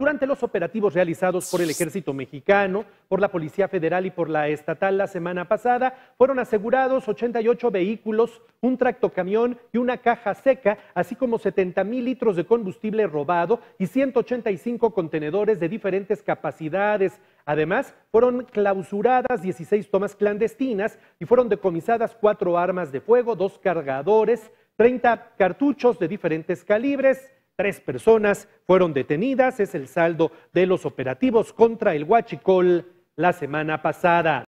Durante los operativos realizados por el ejército mexicano, por la Policía Federal y por la estatal la semana pasada, fueron asegurados 88 vehículos, un tractocamión y una caja seca, así como 70 mil litros de combustible robado y 185 contenedores de diferentes capacidades. Además, fueron clausuradas 16 tomas clandestinas y fueron decomisadas cuatro armas de fuego, dos cargadores, 30 cartuchos de diferentes calibres, Tres personas fueron detenidas, es el saldo de los operativos contra el Huachicol la semana pasada.